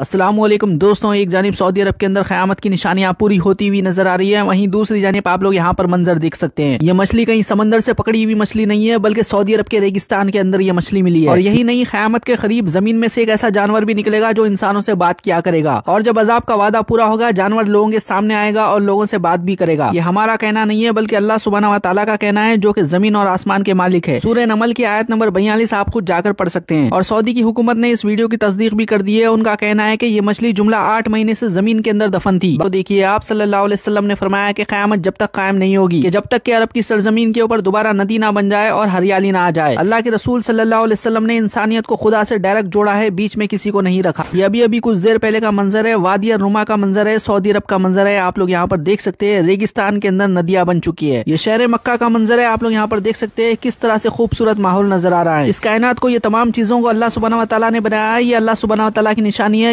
असलम दोस्तों एक जानब सऊदी अरब के अंदर क़्यामत की निशानियाँ पूरी होती हुई नजर आ रही है वहीं दूसरी जानब आप लोग यहाँ पर मंजर देख सकते हैं ये मछली कहीं समंदर से पकड़ी हुई मछली नहीं है बल्कि सऊदी अरब के रेगिस्तान के अंदर ये मछली मिली है और यही नहीं क़्यामत के करीब जमीन में से एक ऐसा जानवर भी निकलेगा जो इंसानों से बात किया करेगा और जब अजाब का वादा पूरा होगा जानवर लोगों के सामने आएगा और लोगों से बात भी करेगा ये हमारा कहना नहीं है बल्कि अल्लाह सुबहाना व तला का कहना है जो की जमीन और आसमान के मालिक है सूर्य नमल की आयत नंबर बयालीस आप खुद जाकर पढ़ सकते हैं और सऊदी की हुकूमत ने इस वीडियो की तस्दीक भी कर दी है उनका कहना कहना है कि ये मछली जुमला आठ महीने से जमीन के अंदर दफन थी तो देखिए आप सल्लल्लाहु अलैहि वसल्लम ने फरमाया कि क्यामत जब तक कायम नहीं होगी कि जब तक की अरब की सरजमीन के ऊपर दोबारा नदी ना बन जाए और हरियाली ना आ जाए अल्लाह के रसूल सल्लाम ने इंसानियत को खुदा से डायरेक्ट जोड़ा है बीच में किसी को नहीं रखा ये अभी अभी कुछ देर पहले का मंजर है वादिया रुमा का मंजर है सऊदी अरब का मंजर है आप लोग यहाँ पर देख सकते हैं रेगिस्तान के अंदर नदियां बन चुकी है ये शहर मक्का का मंजर है आप लोग यहाँ पर देख सकते हैं किस तरह से खूबसूरत माहौल नजर आ रहा है इस कायनात को ये तमाम चीजों को अल्लाह सुबह ने बनाया है ये अल्लाह सुबह की निशानी है